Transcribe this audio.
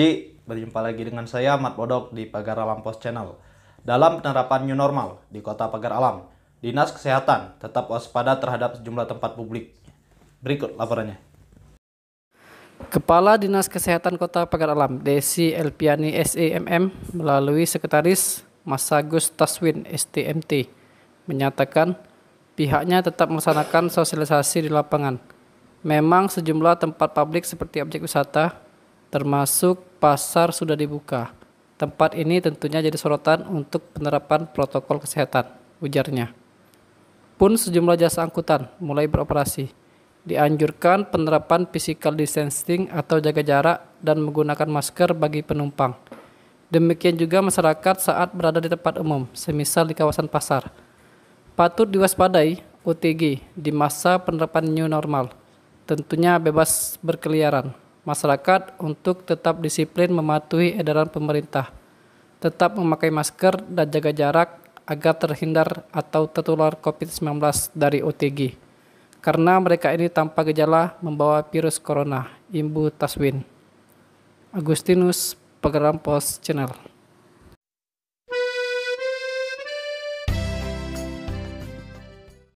Ci, Berjumpa lagi dengan saya Mat Bodok di Pagar Alam Post Channel. Dalam penerapan new normal di Kota Pagar Alam, Dinas Kesehatan tetap waspada terhadap sejumlah tempat publik. Berikut laporannya. Kepala Dinas Kesehatan Kota Pagar Alam, Desi Elpiani SEMM, melalui Sekretaris Masagus Taswin STMT, menyatakan pihaknya tetap melaksanakan sosialisasi di lapangan. Memang sejumlah tempat publik seperti objek wisata, termasuk pasar sudah dibuka. Tempat ini tentunya jadi sorotan untuk penerapan protokol kesehatan, ujarnya. Pun sejumlah jasa angkutan mulai beroperasi. Dianjurkan penerapan physical distancing atau jaga jarak dan menggunakan masker bagi penumpang. Demikian juga masyarakat saat berada di tempat umum, semisal di kawasan pasar. Patut diwaspadai OTG di masa penerapan new normal. Tentunya bebas berkeliaran masyarakat untuk tetap disiplin mematuhi edaran pemerintah, tetap memakai masker dan jaga jarak agar terhindar atau tertular COVID-19 dari OTG. Karena mereka ini tanpa gejala membawa virus corona, imbu Taswin. Agustinus, Pegeram Post Channel.